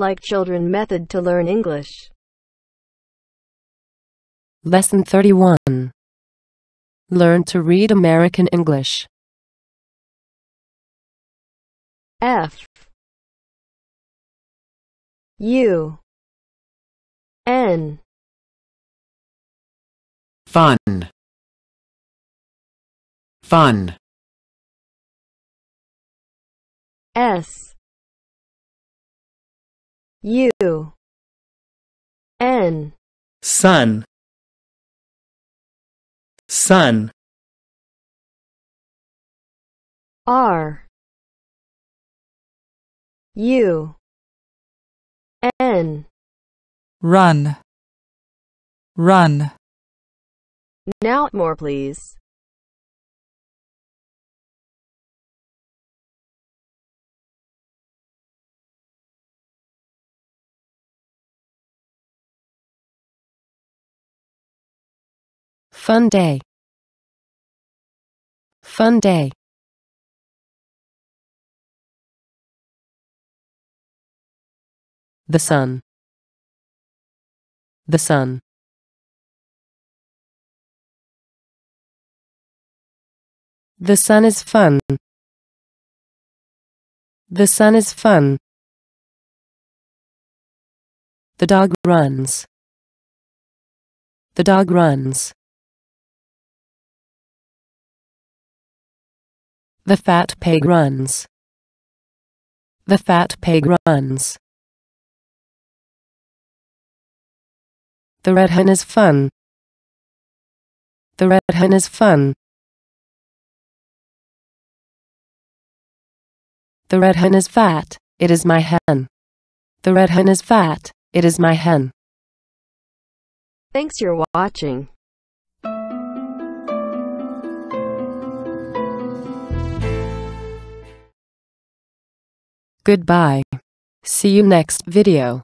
like children method to learn English. Lesson 31. Learn to read American English. F U N Fun Fun S U N Sun Sun R U N Run Run Now more please Fun day. Fun day. The sun. The sun. The sun is fun. The sun is fun. The dog runs. The dog runs. The fat pig runs. The fat pig runs. The red hen is fun. The red hen is fun. The red hen is fat, it is my hen. The red hen is fat, it is my hen. Thanks for watching. Goodbye. See you next video.